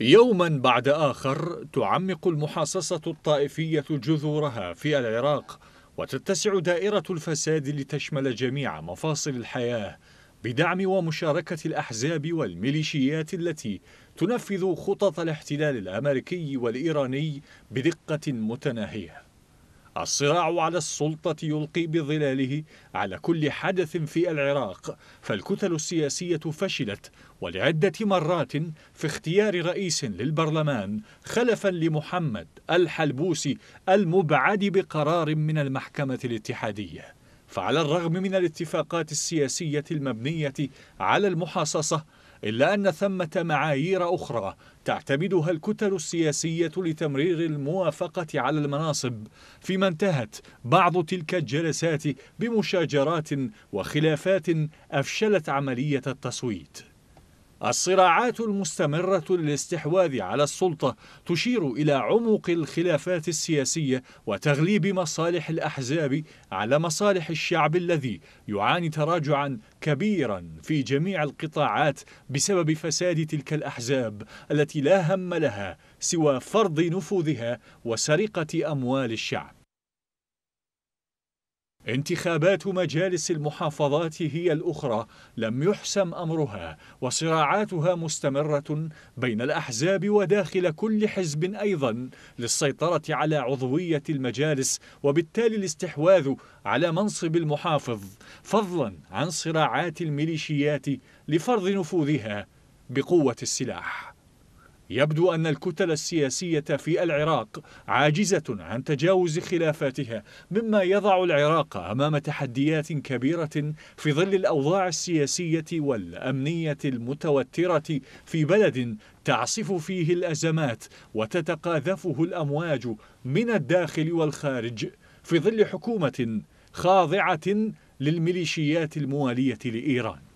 يوما بعد آخر تعمق المحاصصة الطائفية جذورها في العراق وتتسع دائرة الفساد لتشمل جميع مفاصل الحياة بدعم ومشاركة الأحزاب والميليشيات التي تنفذ خطط الاحتلال الأمريكي والإيراني بدقة متناهية الصراع على السلطة يلقي بظلاله على كل حدث في العراق فالكتل السياسية فشلت ولعدة مرات في اختيار رئيس للبرلمان خلفا لمحمد الحلبوسي المبعد بقرار من المحكمة الاتحادية فعلى الرغم من الاتفاقات السياسية المبنية على المحاصصة إلا أن ثمة معايير أخرى تعتمدها الكتل السياسية لتمرير الموافقة على المناصب فيما انتهت بعض تلك الجلسات بمشاجرات وخلافات أفشلت عملية التصويت الصراعات المستمرة للاستحواذ على السلطة تشير إلى عمق الخلافات السياسية وتغليب مصالح الأحزاب على مصالح الشعب الذي يعاني تراجعا كبيرا في جميع القطاعات بسبب فساد تلك الأحزاب التي لا هم لها سوى فرض نفوذها وسرقة أموال الشعب انتخابات مجالس المحافظات هي الأخرى لم يحسم أمرها وصراعاتها مستمرة بين الأحزاب وداخل كل حزب أيضا للسيطرة على عضوية المجالس وبالتالي الاستحواذ على منصب المحافظ فضلا عن صراعات الميليشيات لفرض نفوذها بقوة السلاح يبدو أن الكتل السياسية في العراق عاجزة عن تجاوز خلافاتها مما يضع العراق أمام تحديات كبيرة في ظل الأوضاع السياسية والأمنية المتوترة في بلد تعصف فيه الأزمات وتتقاذفه الأمواج من الداخل والخارج في ظل حكومة خاضعة للميليشيات الموالية لإيران